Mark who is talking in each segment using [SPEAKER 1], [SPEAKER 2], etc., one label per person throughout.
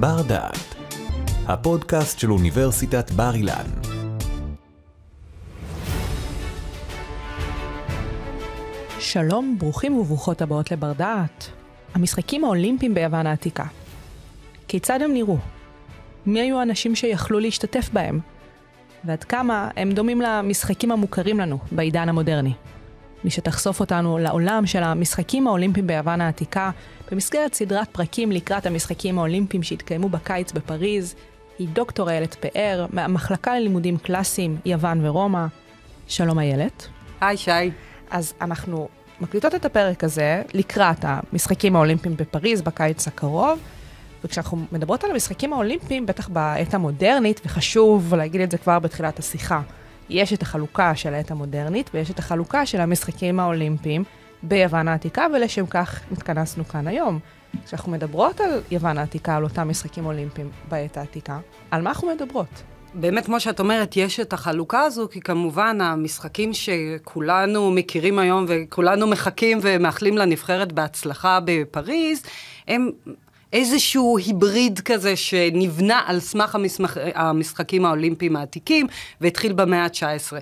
[SPEAKER 1] בר דעת, הפודקאסט של אוניברסיטת בר אילן. שלום, ברוכים וברוכות הבאות לבר דעת. המשחקים האולימפיים ביוון העתיקה. כיצד הם נראו? מי היו האנשים שיכלו להשתתף בהם? ועד כמה הם דומים למשחקים המוכרים לנו בעידן המודרני? מי שתחשוף אותנו לעולם של המשחקים האולימפיים ביוון העתיקה, במסגרת סדרת פרקים לקראת המשחקים האולימפיים שהתקיימו בקיץ בפריז, היא דוקטור איילת פאר, מהמחלקה ללימודים קלאסיים, יוון ורומא. שלום איילת. היי, שי. אז אנחנו מקליטות את הפרק הזה לקראת המשחקים האולימפיים בפריז בקיץ הקרוב, וכשאנחנו מדברות על המשחקים האולימפיים, בטח בעת המודרנית, וחשוב להגיד את זה כבר בתחילת השיחה, יש את החלוקה של העת המודרנית ויש את החלוקה של המשחקים האולימפיים. ביוון העתיקה, ולשם כך התכנסנו כאן היום. כשאנחנו מדברות על יוון העתיקה, על אותם משחקים אולימפיים בעת העתיקה, על מה אנחנו מדברות? באמת,
[SPEAKER 2] כמו שאת אומרת, יש את החלוקה הזו, כי כמובן המשחקים שכולנו מכירים היום וכולנו מחכים ומאחלים לנבחרת בהצלחה בפריז, הם איזשהו היבריד כזה שנבנה על סמך המשמח, המשחקים האולימפיים העתיקים והתחיל במאה ה-19.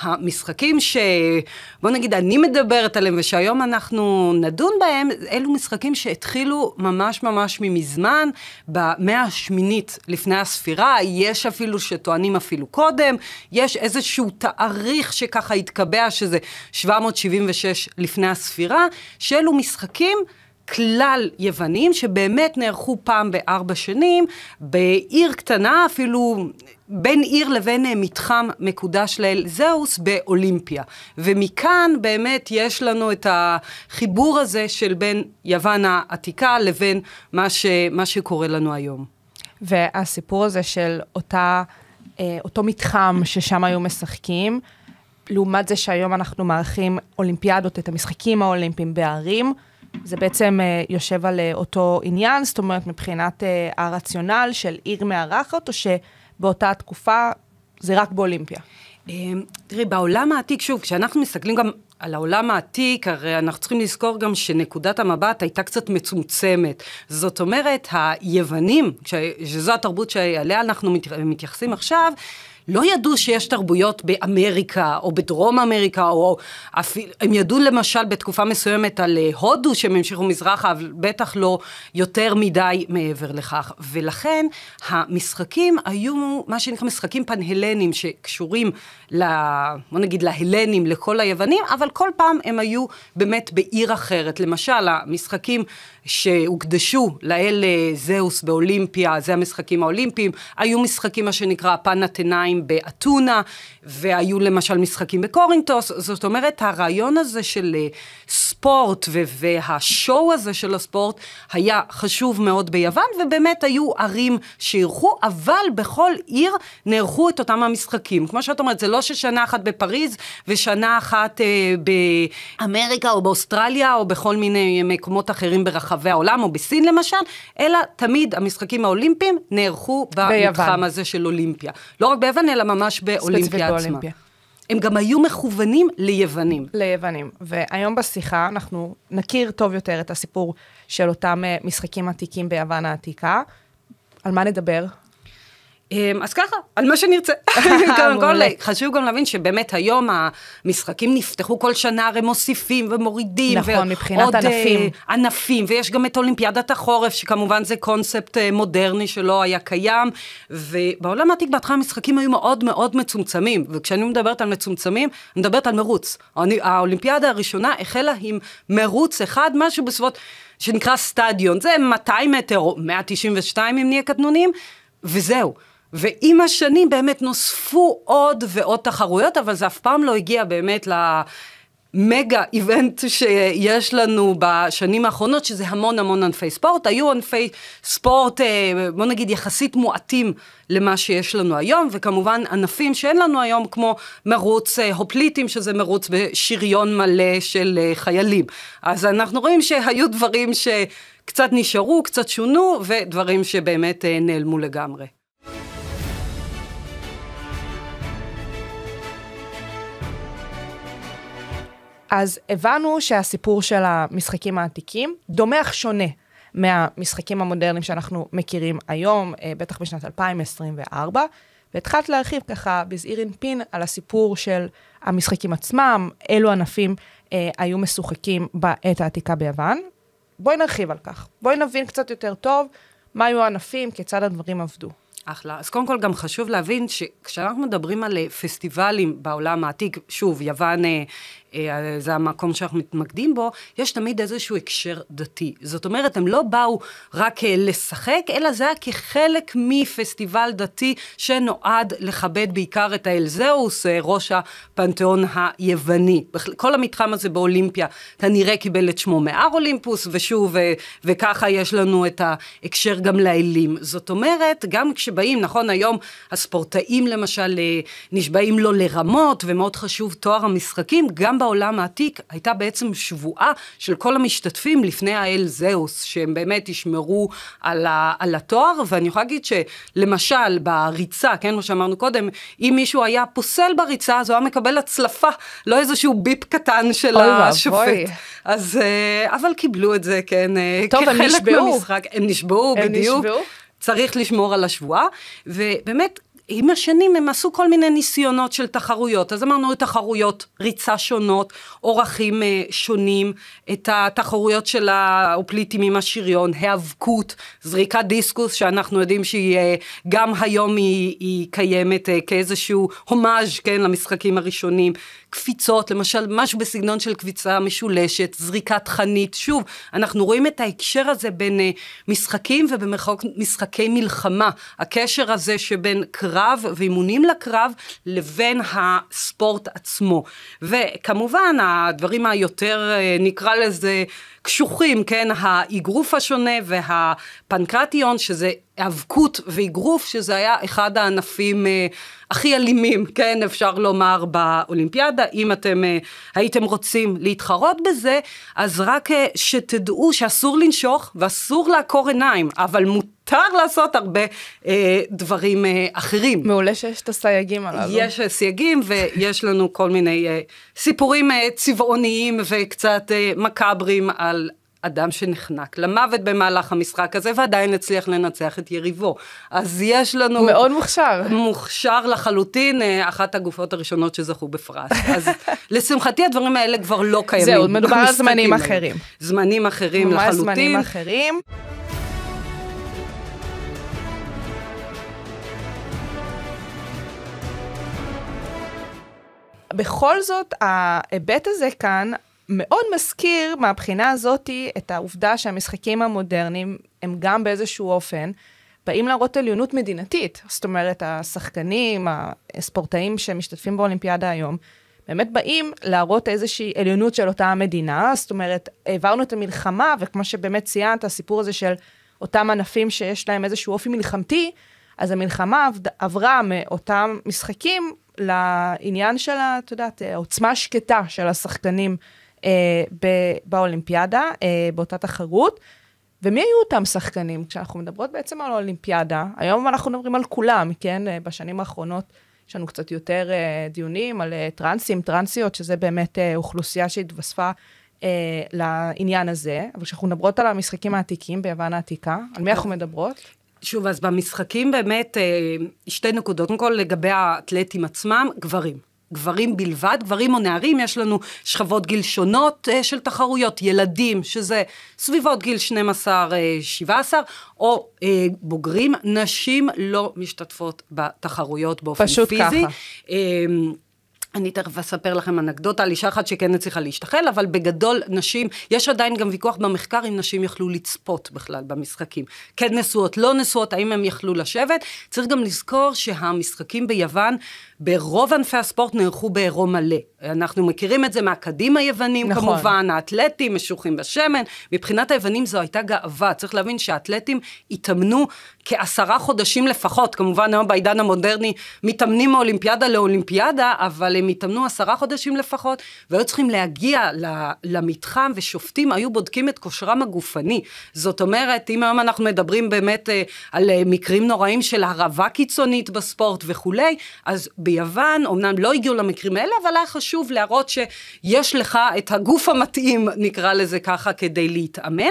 [SPEAKER 2] המשחקים שבוא נגיד אני מדברת עליהם ושהיום אנחנו נדון בהם, אלו משחקים שהתחילו ממש ממש ממזמן, במאה השמינית לפני הספירה, יש אפילו שטוענים אפילו קודם, יש איזשהו תאריך שככה התקבע שזה 776 לפני הספירה, שאלו משחקים כלל יוונים שבאמת נערכו פעם בארבע שנים בעיר קטנה, אפילו בין עיר לבין מתחם מקודש לאל זהוס באולימפיה. ומכאן באמת יש לנו את החיבור הזה של בין יוון העתיקה לבין מה, ש, מה שקורה לנו היום.
[SPEAKER 1] והסיפור הזה של אותה, אה, אותו מתחם ששם היו משחקים, לעומת זה שהיום אנחנו מארחים אולימפיאדות, את המשחקים האולימפיים בערים, זה בעצם uh, יושב על uh, אותו עניין, זאת אומרת, מבחינת uh, הרציונל של עיר מארחת, או שבאותה תקופה זה רק באולימפיה? תראי, בעולם העתיק, שוב, כשאנחנו מסתכלים גם על העולם
[SPEAKER 2] העתיק, הרי אנחנו צריכים לזכור גם שנקודת המבט הייתה קצת מצומצמת. זאת אומרת, היוונים, שזו התרבות שעליה אנחנו מתייחסים עכשיו, לא ידעו שיש תרבויות באמריקה, או בדרום אמריקה, או אפילו, הם ידעו למשל בתקופה מסוימת על אה, הודו שהם המשיכו מזרחה, אבל בטח לא יותר מדי מעבר לכך. ולכן המשחקים היו מה שנקרא משחקים פנהלנים, שקשורים, ל, בוא נגיד להלנים, לכל היוונים, אבל כל פעם הם היו באמת בעיר אחרת. למשל, המשחקים שהוקדשו לאל אה, זהוס באולימפיה, זה המשחקים האולימפיים, היו משחקים, מה שנקרא, פנתנאים. שנתיים באתונה, והיו למשל משחקים בקורינטוס, זאת אומרת, הרעיון הזה של אה, ספורט והשואו הזה של הספורט היה חשוב מאוד ביוון, ובאמת היו ערים שאירחו, אבל בכל עיר נערכו את אותם המשחקים. כמו שאת אומרת, זה לא ששנה אחת בפריז ושנה אחת אה, באמריקה או באוסטרליה או בכל מיני מקומות אחרים ברחבי העולם, או בסין למשל, אלא תמיד המשחקים האולימפיים נערכו במתחם הזה של אולימפיה. לא רק ביוון, יוון, אלא ממש באולימפיה עצמה. באולימפיה. הם גם היו מכוונים
[SPEAKER 1] ליוונים. ליוונים. והיום בשיחה אנחנו נכיר טוב יותר את הסיפור של אותם אה, משחקים עתיקים ביוון העתיקה. על מה נדבר? אמ, אז ככה, על מה שנרצה.
[SPEAKER 2] קודם כל, חשוב גם להבין שבאמת היום המשחקים נפתחו כל שנה, הרי מוסיפים ומורידים. נכון, מבחינת אה, ענפים. ענפים, ויש גם את אולימפיאדת החורף, שכמובן זה קונספט אה, מודרני שלא היה קיים, ובעולם העתיק בהתחלה המשחקים היו מאוד מאוד מצומצמים, וכשאני מדברת על מצומצמים, אני מדברת על מרוץ. האולימפיאדה הראשונה החלה עם מרוץ אחד, משהו בסביבות, שנקרא סטדיון, זה 200 מטר, או 192 אם נהיה קטנונים, וזהו. ועם השנים באמת נוספו עוד ועוד תחרויות, אבל זה אף פעם לא הגיע באמת ל... מגה איבנט שיש לנו בשנים האחרונות, שזה המון המון ענפי ספורט. היו ענפי ספורט, אה, בוא נגיד, יחסית מועטים למה שיש לנו היום, וכמובן ענפים שאין לנו היום, כמו מרוץ אה, הופליטים, שזה מרוץ בשריון מלא של אה, חיילים. אז אנחנו רואים שהיו דברים שקצת נשארו, קצת שונו, ודברים שבאמת נעלמו לגמרי.
[SPEAKER 1] אז הבנו שהסיפור של המשחקים העתיקים דומח שונה מהמשחקים המודרניים שאנחנו מכירים היום, אה, בטח בשנת 2024, והתחלת להרחיב ככה בזעיר אינפין על הסיפור של המשחקים עצמם, אילו ענפים אה, היו משוחקים בעת העתיקה ביוון. בואי נרחיב על כך, בואי נבין קצת יותר טוב מה היו הענפים, כיצד הדברים עבדו. אחלה. אז קודם כל גם חשוב להבין שכשאנחנו
[SPEAKER 2] מדברים על אה, פסטיבלים בעולם העתיק, שוב, יוון אה, אה, זה המקום שאנחנו מתמקדים בו, יש תמיד איזשהו הקשר דתי. זאת אומרת, הם לא באו רק אה, לשחק, אלא זה היה כחלק מפסטיבל דתי שנועד לכבד בעיקר את האלזהוס, אה, ראש הפנתיאון היווני. כל המתחם הזה באולימפיה כנראה קיבל את שמו מהר אולימפוס, ושוב, וככה יש לנו את ההקשר גם לאלים. זאת אומרת, גם כשבאים, נכון, היום הספורטאים למשל נשבעים לו לא לרמות, ומאוד חשוב תואר המשחקים, גם בעולם העתיק הייתה בעצם שבועה של כל המשתתפים לפני האל זהוס, שהם באמת ישמרו על, ה, על התואר, ואני יכולה להגיד שלמשל בריצה, כן, מה שאמרנו קודם, אם מישהו היה פוסל בריצה, אז הוא היה מקבל הצלפה, לא איזשהו ביפ קטן של אוי השופט. אוי. אז, אה, אבל קיבלו את זה, כן, אה, טוב, כחלק הם נשבעו. מהמשחק. הם נשבעו, הם בדיוק. נשבעו? צריך לשמור על השבועה, ובאמת עם השנים הם עשו כל מיני ניסיונות של תחרויות, אז אמרנו תחרויות ריצה שונות, אורחים אה, שונים, את התחרויות של האופליטים עם השריון, היאבקות, זריקת דיסקוס, שאנחנו יודעים שהיא אה, גם היום היא, היא קיימת אה, כאיזשהו הומאז', כן, למשחקים הראשונים, קפיצות, למשל משהו בסגנון של קביצה משולשת, זריקת חנית, שוב, אנחנו רואים את ההקשר הזה בין אה, משחקים משחקי מלחמה, הקשר הזה שבין קרב ואימונים לקרב לבין הספורט עצמו. וכמובן הדברים היותר אה, נקרא לזה קשוחים, כן, האגרוף השונה והפנקרטיון, שזה האבקות ואגרוף, שזה היה אחד הענפים אה, הכי אלימים, כן, אפשר לומר, באולימפיאדה. אם אתם אה, הייתם רוצים להתחרות בזה, אז רק אה, שתדעו שאסור לנשוך ואסור לעקור עיניים, אבל מותר לעשות הרבה אה, דברים אה, אחרים.
[SPEAKER 1] מעולה שיש את הסייגים הללו. יש
[SPEAKER 2] אה, סייגים ויש לנו כל מיני אה, סיפורים אה, צבעוניים וקצת אה, מקאברים. אדם שנחנק למוות במהלך המשחק הזה, ועדיין הצליח לנצח את יריבו. אז יש לנו... מאוד מוכשר. מוכשר לחלוטין, אה, אחת הגופות הראשונות שזכו בפרס. אז לשמחתי הדברים האלה כבר לא קיימים. זהו, מדובר לא על זמנים אחרים. זמנים אחרים לחלוטין. זמנים
[SPEAKER 1] אחרים. בכל זאת, ההיבט הזה כאן, מאוד מזכיר מהבחינה הזאתי את העובדה שהמשחקים המודרניים הם גם באיזשהו אופן באים להראות עליונות מדינתית. זאת אומרת, השחקנים, הספורטאים שמשתתפים באולימפיאדה היום, באמת באים להראות איזושהי עליונות של אותה המדינה. זאת אומרת, העברנו את המלחמה, וכמו שבאמת ציינת, הסיפור הזה של אותם ענפים שיש להם איזשהו אופי מלחמתי, אז המלחמה עברה מאותם משחקים לעניין של, את יודעת, העוצמה השקטה של השחקנים. אה, ב- באולימפיאדה, אה, באותה תחרות. ומי היו אותם שחקנים? כשאנחנו מדברות בעצם על אולימפיאדה, היום אנחנו מדברים על כולם, כן? אה, בשנים האחרונות יש לנו קצת יותר אה, דיונים על אה, טרנסים, טרנסיות, שזה באמת אה, אוכלוסייה שהתווספה אה, לעניין הזה. אבל כשאנחנו מדברות על המשחקים העתיקים ביוון העתיקה, על מי אנחנו מדברות?
[SPEAKER 2] שוב, אז במשחקים באמת אה, שתי נקודות. קודם כל, לגבי האתלטים עצמם, גברים. גברים בלבד, גברים או נערים, יש לנו שכבות גיל שונות אה, של תחרויות, ילדים, שזה סביבות גיל 12-17, אה, או אה, בוגרים, נשים לא משתתפות בתחרויות באופן פשוט פיזי. פשוט ככה. אמ, אני תכף אספר לכם אנקדוטה על אישה אחת שכן הצליחה להשתחל, אבל בגדול נשים, יש עדיין גם ויכוח במחקר אם נשים יכלו לצפות בכלל במשחקים. כן נשואות, לא נשואות, האם הם יכלו לשבת. צריך גם לזכור שהמשחקים ביוון, ברוב ענפי הספורט נערכו בעירום מלא. אנחנו מכירים את זה מהקדים היוונים, נכון. כמובן, האתלטים משוחים בשמן. מבחינת היוונים זו הייתה גאווה. צריך להבין שהאתלטים התאמנו כעשרה חודשים לפחות, כמובן היום בעידן המודרני מתאמנים מאולימפיאדה לאולימפיאדה, אבל הם התאמנו עשרה חודשים לפחות, והיו צריכים להגיע למתחם, ושופטים היו בודקים את כושרם הגופני. זאת אומרת, אם היום אנחנו מדברים באמת אה, על אה, מקרים נוראים של הרעבה קיצונית בספורט וכולי, אז ביוון, אמנם לא הגיעו למקרים האלה, אבל היה חשוב להראות שיש לך את הגוף המתאים, נקרא לזה ככה, כדי להתאמן.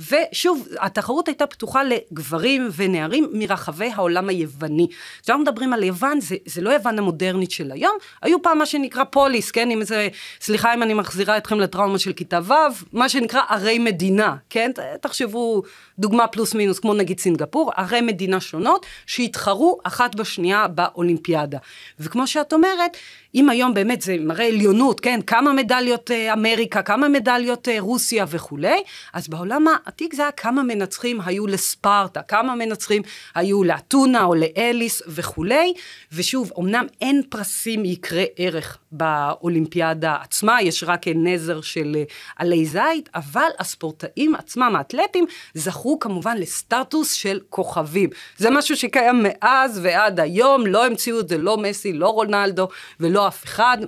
[SPEAKER 2] ושוב, התחרות הייתה פתוחה לגברים ו... ונערים מרחבי העולם היווני. כשאנחנו מדברים על יוון, זה, זה לא יוון המודרנית של היום, היו פעם מה שנקרא פוליס, כן, אם זה, סליחה אם אני מחזירה אתכם לטראומה של כיתה ו', מה שנקרא ערי מדינה, כן, תחשבו דוגמה פלוס מינוס, כמו נגיד סינגפור, ערי מדינה שונות שהתחרו אחת בשנייה באולימפיאדה. וכמו שאת אומרת, אם היום באמת זה מראה עליונות, כן, כמה מדליות אה, אמריקה, כמה מדליות אה, רוסיה וכולי, אז בעולם העתיק זה היה כמה מנצחים היו לספרטה, כמה מנצחים היו לאתונה או לאליס וכולי, ושוב, אמנם אין פרסים יקרי ערך באולימפיאדה עצמה, יש רק נזר של אה, עלי זית, אבל הספורטאים עצמם, האתלטים, זכו כמובן לסטטוס של כוכבים. זה משהו שקיים מאז ועד היום, לא המציאו את זה לא מסי, לא רונלדו ולא אף אחד.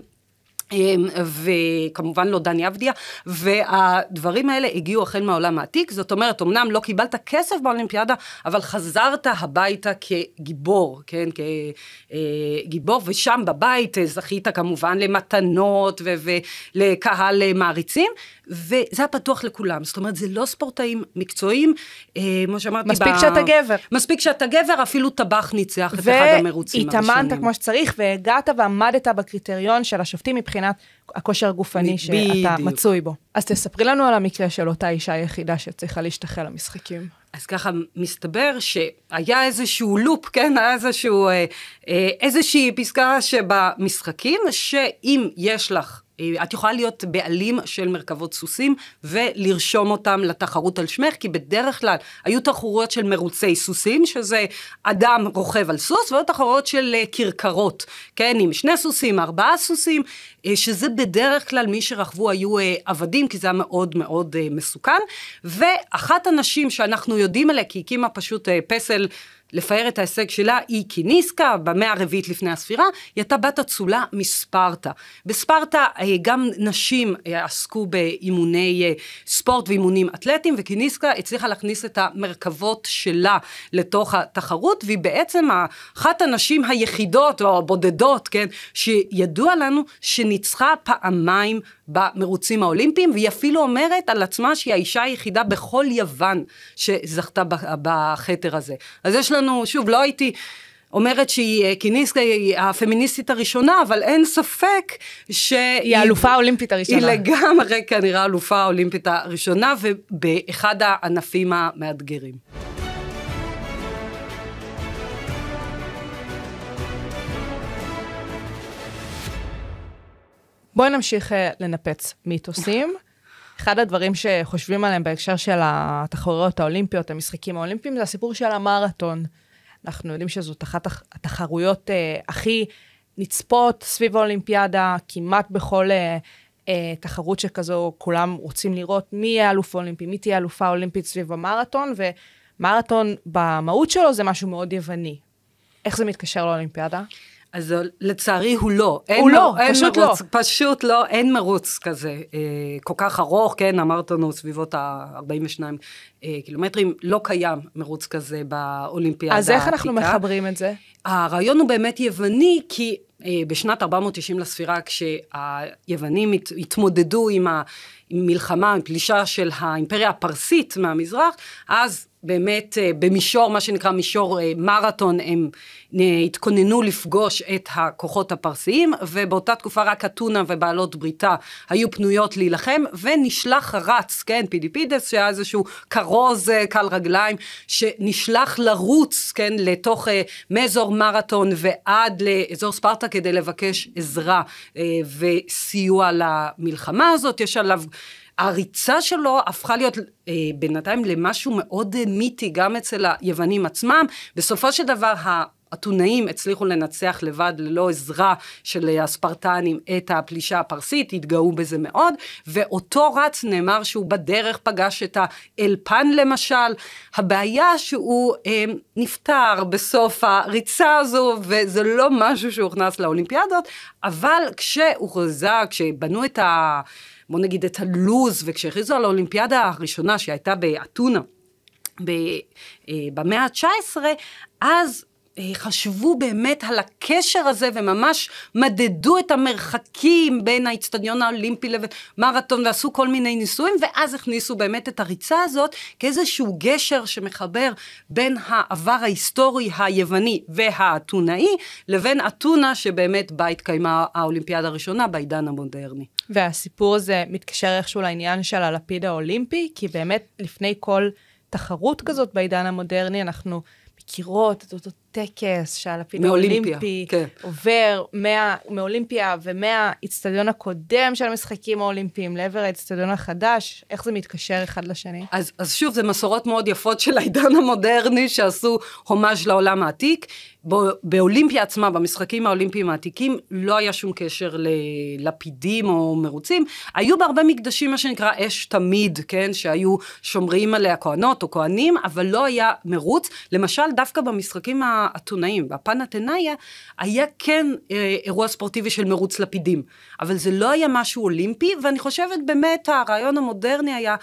[SPEAKER 2] אמ, וכמובן לא דני אבדיה, והדברים האלה הגיעו החל מהעולם העתיק, זאת אומרת, אמנם לא קיבלת כסף באולימפיאדה, אבל חזרת הביתה כגיבור, כן, כגיבור, אה, ושם בבית אה, זכית כמובן למתנות ולקהל אה, מעריצים, וזה היה פתוח לכולם, זאת אומרת, זה לא ספורטאים מקצועיים, כמו שאמרתי, מספיק ב... שאתה גבר. מספיק שאתה גבר, אפילו טבח ניצח את אחד המרוצים הראשונים. והתאמנת כמו
[SPEAKER 1] שצריך, והגעת ועמדת בקריטריון של השופטים מבחינת... מבחינת הכושר הגופני ב- שאתה בדיוק. מצוי בו. אז תספרי לנו על המקרה של אותה אישה היחידה שצריכה להשתחל למשחקים. אז ככה
[SPEAKER 2] מסתבר שהיה איזשהו לופ, כן, היה איזשהו, אה, אה, איזושהי פסקה שבמשחקים, שאם יש לך אה, את יכולה להיות בעלים של מרכבות סוסים ולרשום אותם לתחרות על שמך, כי בדרך כלל היו תחרויות של מרוצי סוסים, שזה אדם רוכב על סוס, והיו תחרויות של אה, כרכרות, כן, עם שני סוסים, ארבעה סוסים, אה, שזה בדרך כלל מי שרכבו היו עבדים, כי זה היה מאוד מאוד מסוכן. ואחת הנשים שאנחנו יודעים עליה, כי הקימה פשוט פסל לפאר את ההישג שלה, היא קיניסקה, במאה הרביעית לפני הספירה, היא הייתה בת אצולה מספרטה. בספרטה אה, גם נשים אה, עסקו באימוני אה, ספורט ואימונים אתלטיים, וקיניסקה הצליחה להכניס את המרכבות שלה לתוך התחרות, והיא בעצם אחת הנשים היחידות, או הבודדות, כן, שידוע לנו שניצחה פעמיים במרוצים האולימפיים, והיא אפילו אומרת על עצמה שהיא האישה היחידה בכל יוון שזכתה בכתר הזה. אז יש לנו, שוב, לא הייתי... אומרת שהיא קיניסקה אה, אה, היא הפמיניסטית הראשונה, אבל אין ספק שהיא... היא האלופה האולימפית הראשונה. כן, היא לגמרי כנראה האלופה האולימפית הראשונה, ובאחד הענפים המאתגרים.
[SPEAKER 1] בואי נמשיך אה, לנפץ מיתוסים. אחד הדברים שחושבים עליהם בהקשר של התחרויות האולימפיות, המשחקים האולימפיים, זה הסיפור של המרתון. אנחנו יודעים שזאת אחת התחרויות אה, הכי נצפות סביב האולימפיאדה, כמעט בכל אה, אה, תחרות שכזו, כולם רוצים לראות מי יהיה אלוף אולימפי, מי תהיה אלופה אולימפית סביב המרתון, ומרתון במהות שלו זה משהו מאוד יווני. איך זה מתקשר לאולימפיאדה? לא אז לצערי הוא לא. הוא לא, מ... פשוט מרוץ, לא.
[SPEAKER 2] פשוט לא, אין מרוץ כזה אה, כל כך ארוך, כן, אמרת לנו, סביבות ה-42 אה, קילומטרים, לא קיים מרוץ כזה באולימפיאדה אז איך אנחנו העתיקה. מחברים את זה? הרעיון הוא באמת יווני, כי אה, בשנת 490 לספירה, כשהיוונים הת, התמודדו עם המלחמה, עם פלישה של האימפריה הפרסית מהמזרח, אז באמת אה, במישור, מה שנקרא מישור אה, מרתון, הם אה, התכוננו לפגוש את הכוחות הפרסיים, ובאותה תקופה רק אתונה ובעלות בריתה היו פנויות להילחם, ונשלח רץ, כן, פידיפידס, שהיה איזשהו כרוז קל רגליים, שנשלח לרוץ, כן, לתוך מזור מרתון ועד לאזור ספרטה כדי לבקש עזרה וסיוע למלחמה הזאת. יש עליו... הריצה שלו הפכה להיות אה, בינתיים למשהו מאוד אה, מיתי גם אצל היוונים עצמם. בסופו של דבר האתונאים הצליחו לנצח לבד ללא עזרה של אה, הספרטנים את הפלישה הפרסית, התגאו בזה מאוד, ואותו רץ נאמר שהוא בדרך פגש את האלפן למשל. הבעיה שהוא אה, נפטר בסוף הריצה הזו, וזה לא משהו שהוכנס לאולימפיאדות, אבל כשהוכרזה, כשבנו את ה... בוא נגיד, את הלוז, וכשהכריזו על האולימפיאדה הראשונה שהייתה באתונה, אה, במאה ה-19, אז חשבו באמת על הקשר הזה וממש מדדו את המרחקים בין האיצטדיון האולימפי לבין מרתון ועשו כל מיני ניסויים ואז הכניסו באמת את הריצה הזאת כאיזשהו גשר שמחבר בין העבר ההיסטורי היווני והאתונאי לבין אתונה שבאמת בה התקיימה האולימפיאדה הראשונה בעידן המודרני. והסיפור הזה מתקשר איכשהו
[SPEAKER 1] לעניין של הלפיד האולימפי כי באמת לפני כל תחרות כזאת בעידן המודרני אנחנו מכירות את אותו טקס שעל שהלפיד האולימפי כן. עובר מה, מאולימפיה ומהאיצטדיון הקודם של המשחקים האולימפיים לעבר האיצטדיון החדש, איך זה מתקשר אחד לשני? אז,
[SPEAKER 2] אז שוב, זה מסורות מאוד יפות של העידן המודרני שעשו הומאז' לעולם העתיק. באולימפיה עצמה, במשחקים האולימפיים העתיקים, לא היה שום קשר ללפידים או מרוצים. היו בהרבה מקדשים, מה שנקרא אש תמיד, כן? שהיו שומרים עליה כהנות או כהנים, אבל לא היה מרוץ. למשל, דווקא במשחקים ה... האתונאים. אתנאיה היה כן אה, אירוע ספורטיבי של מרוץ לפידים, אבל זה לא היה משהו אולימפי, ואני חושבת באמת הרעיון המודרני היה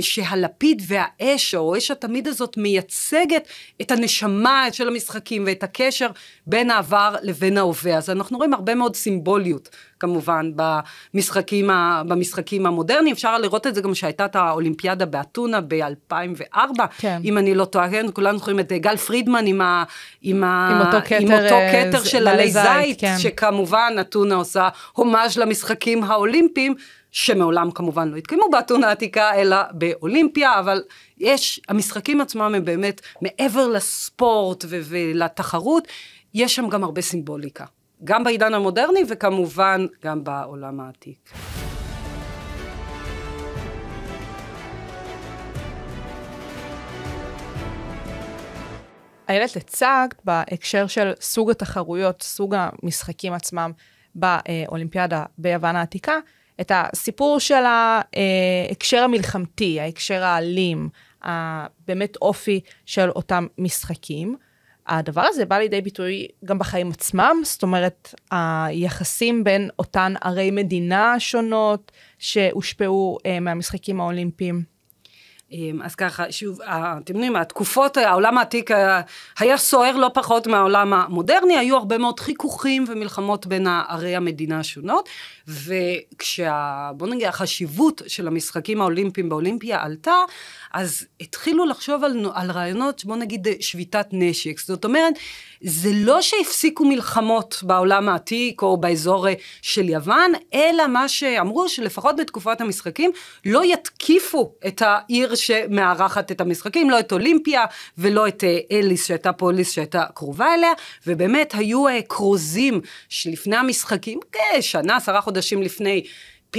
[SPEAKER 2] שהלפיד והאש, או אש התמיד הזאת, מייצגת את הנשמה של המשחקים ואת הקשר בין העבר לבין ההווה. אז אנחנו רואים הרבה מאוד סימבוליות, כמובן, במשחקים, ה, במשחקים המודרניים. אפשר לראות את זה גם שהייתה את האולימפיאדה באתונה ב-2004, כן. אם אני לא טועה, כן, כולנו זוכרים את גל פרידמן עם, ה, עם, ה, עם אותו כתר, אותו כתר אה, של עלי זית, זית, כן. שכמובן אתונה עושה הומאז' למשחקים האולימפיים. שמעולם כמובן לא התקיימו באתונה העתיקה, אלא באולימפיה, אבל יש, המשחקים עצמם הם באמת, מעבר לספורט ו- ולתחרות, יש שם גם הרבה סימבוליקה. גם בעידן המודרני וכמובן גם בעולם העתיק.
[SPEAKER 1] איילת, הצגת בהקשר של סוג התחרויות, סוג המשחקים עצמם באולימפיאדה ביוון העתיקה, את הסיפור של ההקשר המלחמתי, ההקשר האלים, באמת אופי של אותם משחקים. הדבר הזה בא לידי ביטוי גם בחיים עצמם, זאת אומרת, היחסים בין אותן ערי מדינה שונות שהושפעו אה, מהמשחקים האולימפיים.
[SPEAKER 2] אמ, אז ככה, שוב, אתם יודעים, התקופות, העולם העתיק אה, היה סוער לא פחות מהעולם המודרני, היו הרבה מאוד חיכוכים ומלחמות בין ערי המדינה השונות, וכשה... בוא נגיד, החשיבות של המשחקים האולימפיים באולימפיה עלתה, אז התחילו לחשוב על, על רעיונות, בוא נגיד, שביתת נשק. זאת אומרת, זה לא שהפסיקו מלחמות בעולם העתיק או באזור אה, של יוון, אלא מה שאמרו שלפחות בתקופת המשחקים לא יתקיפו את העיר שמארחת את המשחקים, לא את אולימפיה ולא את אה, אליס שהייתה אליס שהייתה קרובה אליה, ובאמת היו כרוזים אה, שלפני המשחקים, כשנה, כן, עשרה חודשים לפני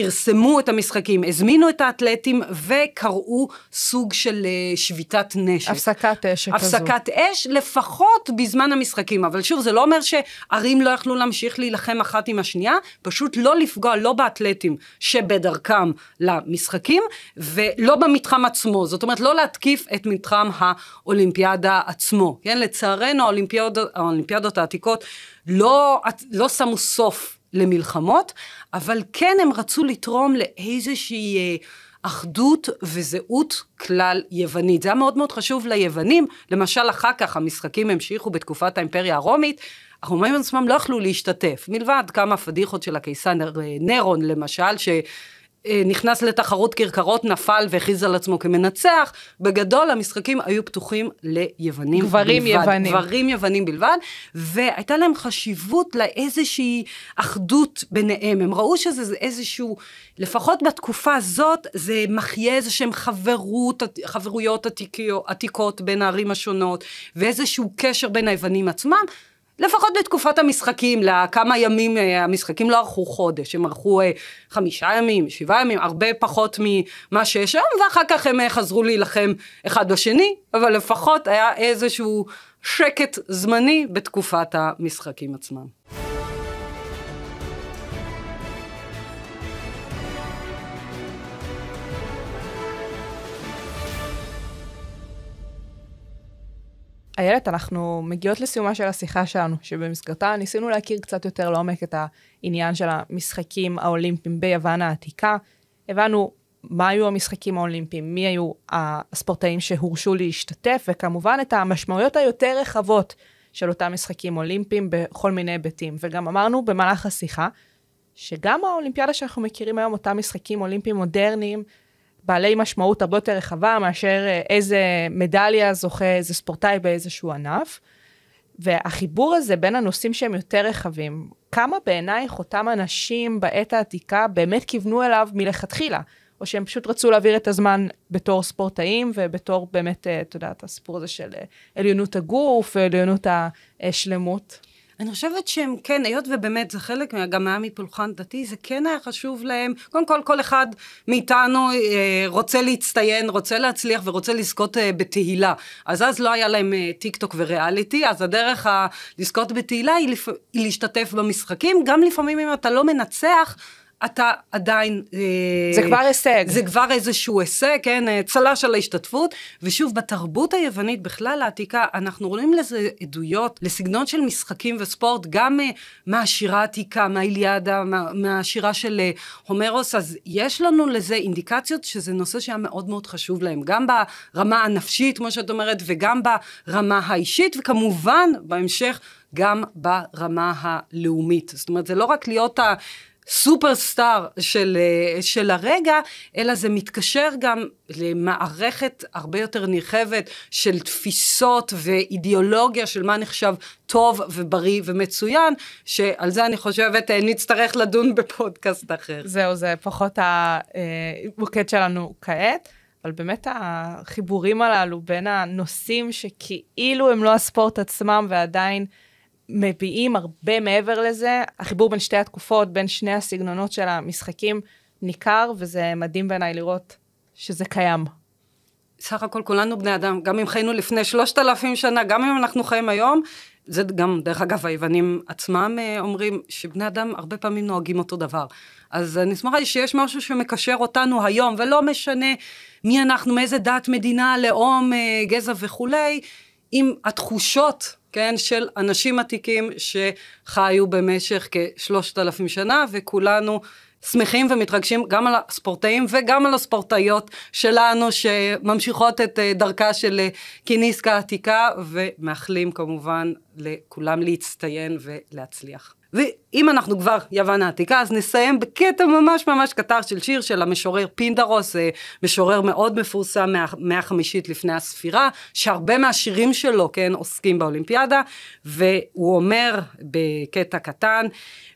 [SPEAKER 2] פרסמו את המשחקים, הזמינו את האתלטים וקראו סוג של אה, שביתת נשק. הפסקת
[SPEAKER 1] אש כזו. הפסקת
[SPEAKER 2] אש, לפחות בזמן המשחקים. אבל שוב, זה לא אומר שערים לא יכלו להמשיך להילחם אחת עם השנייה, פשוט לא לפגוע לא באתלטים שבדרכם למשחקים, ולא במתחם עצמו. זאת אומרת, לא להתקיף את מתחם האולימפיאדה עצמו. כן, לצערנו, האולימפיאד, האולימפיאדות העתיקות לא, לא שמו סוף למלחמות, אבל כן הם רצו לתרום לאיזושהי אה, אחדות וזהות כלל יוונית. זה היה מאוד מאוד חשוב ליוונים, למשל אחר כך המשחקים המשיכו בתקופת האימפריה הרומית, הרומאים עצמם לא יכלו להשתתף, מלבד כמה פדיחות של הקיסר אה, נרון למשל, ש... אה, נכנס לתחרות כרכרות, נפל והכריז על עצמו כמנצח. בגדול המשחקים היו פתוחים ליוונים גברים בלבד. יוונים. גברים יוונים בלבד, והייתה להם חשיבות לאיזושהי אחדות ביניהם. הם ראו שזה איזשהו, לפחות בתקופה הזאת, זה מחיה איזה שהם חברות, חברויות עתיקיות, עתיקות בין הערים השונות, ואיזשהו קשר בין היוונים עצמם. לפחות בתקופת המשחקים, לכמה ימים, אה, המשחקים לא ארכו חודש, הם ארכו אה, חמישה ימים, שבעה ימים, הרבה פחות ממה שיש היום, ואחר כך הם אה, חזרו להילחם אחד בשני, אבל לפחות היה איזשהו שקט זמני בתקופת המשחקים עצמם.
[SPEAKER 1] איילת, אנחנו מגיעות לסיומה של השיחה שלנו, שבמסגרתה ניסינו להכיר קצת יותר לעומק את העניין של המשחקים האולימפיים ביוון העתיקה. הבנו מה היו המשחקים האולימפיים, מי היו הספורטאים שהורשו להשתתף, וכמובן את המשמעויות היותר רחבות של אותם משחקים אולימפיים בכל מיני היבטים. וגם אמרנו במהלך השיחה, שגם האולימפיאדה שאנחנו מכירים היום, אותם משחקים אולימפיים מודרניים, בעלי משמעות הרבה יותר רחבה מאשר אה, איזה מדליה זוכה איזה ספורטאי באיזשהו ענף. והחיבור הזה בין הנושאים שהם יותר רחבים, כמה בעינייך אותם אנשים בעת העתיקה באמת כיוונו אליו מלכתחילה, או שהם פשוט רצו להעביר את הזמן בתור ספורטאים ובתור באמת, אה, את יודעת, הסיפור הזה של אה, עליונות הגוף ועליונות השלמות? אני חושבת שהם כן, היות
[SPEAKER 2] ובאמת זה חלק, גם היה מפולחן דתי, זה כן היה חשוב להם. קודם כל, כל אחד מאיתנו אה, רוצה להצטיין, רוצה להצליח ורוצה לזכות אה, בתהילה. אז אז לא היה להם אה, טיק טוק וריאליטי, אז הדרך ה- לזכות בתהילה היא, לפ... היא להשתתף במשחקים, גם לפעמים אם אתה לא מנצח. אתה עדיין... אה, זה כבר הישג. זה כבר איזשהו הישג, כן, אה, צל"ש על ההשתתפות. ושוב, בתרבות היוונית בכלל העתיקה, אנחנו רואים לזה עדויות, לסגנון של משחקים וספורט, גם אה, מהשירה העתיקה, מהאיליאדה, מה, מהשירה של הומרוס, אז יש לנו לזה אינדיקציות שזה נושא שהיה מאוד מאוד חשוב להם, גם ברמה הנפשית, כמו שאת אומרת, וגם ברמה האישית, וכמובן, בהמשך, גם ברמה הלאומית. זאת אומרת, זה לא רק להיות ה... הסופרסטאר של, אה, של הרגע, אלא זה מתקשר גם למערכת הרבה יותר נרחבת של תפיסות ואידיאולוגיה של מה נחשב טוב ובריא ומצוין, שעל זה אני חושבת אה, נצטרך
[SPEAKER 1] לדון בפודקאסט אחר. זהו, זה פחות המוקד אה, שלנו כעת. אבל באמת החיבורים הללו בין הנושאים שכאילו הם לא הספורט עצמם ועדיין מביעים הרבה מעבר לזה. החיבור בין שתי התקופות, בין שני הסגנונות של המשחקים, ניכר, וזה מדהים בעיניי לראות שזה קיים. סך הכל כולנו בני אדם, גם אם חיינו לפני שלושת
[SPEAKER 2] אלפים שנה, גם אם אנחנו חיים היום, זה גם, דרך אגב, היוונים עצמם אה, אומרים שבני אדם הרבה פעמים נוהגים אותו דבר. אז אני שמחה שיש משהו שמקשר אותנו היום, ולא משנה מי אנחנו, מאיזה דת, מדינה, לאום, אה, גזע וכולי, עם התחושות כן, של אנשים עתיקים שחיו במשך כשלושת אלפים שנה, וכולנו שמחים ומתרגשים גם על הספורטאים וגם על הספורטאיות שלנו שממשיכות את אה, דרכה של קיניסקה אה, העתיקה, ומאחלים כמובן לכולם להצטיין ולהצליח. ואם אנחנו כבר יוון העתיקה, אז נסיים בקטע ממש ממש קטר של שיר של המשורר פינדרוס, אה, משורר מאוד מפורסם מהמאה החמישית לפני הספירה, שהרבה מהשירים שלו, כן, עוסקים באולימפיאדה, והוא אומר בקטע קטן,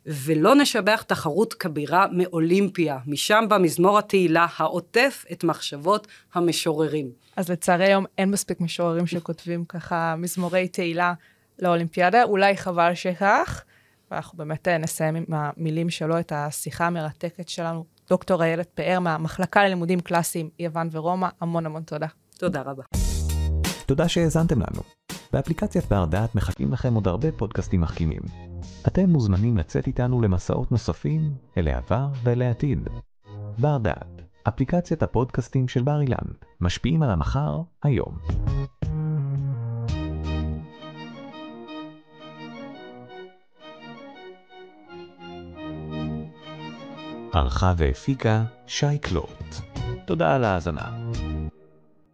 [SPEAKER 2] ולא נשבח תחרות כבירה מאולימפיה, משם בא מזמור התהילה העוטף את מחשבות המשוררים.
[SPEAKER 1] אז לצערי היום אין מספיק משוררים שכותבים ככה מזמורי תהילה לאולימפיאדה, אולי חבל שכך. ואנחנו באמת אה, נסיים עם המילים שלו את השיחה המרתקת שלנו. דוקטור איילת פאר מהמחלקה ללימודים קלאסיים יוון ורומא, המון המון תודה. תודה רבה. תודה שהאזנתם לנו. באפליקציית בר דעת מחכים לכם עוד הרבה פודקאסטים מחכימים. אתם מוזמנים לצאת איתנו למסעות נוספים, אל העבר ואל העתיד. בר דעת, אפליקציית הפודקאסטים של בר אילן, משפיעים על המחר, היום. ערכה והפיקה שי קלורט. תודה על ההאזנה.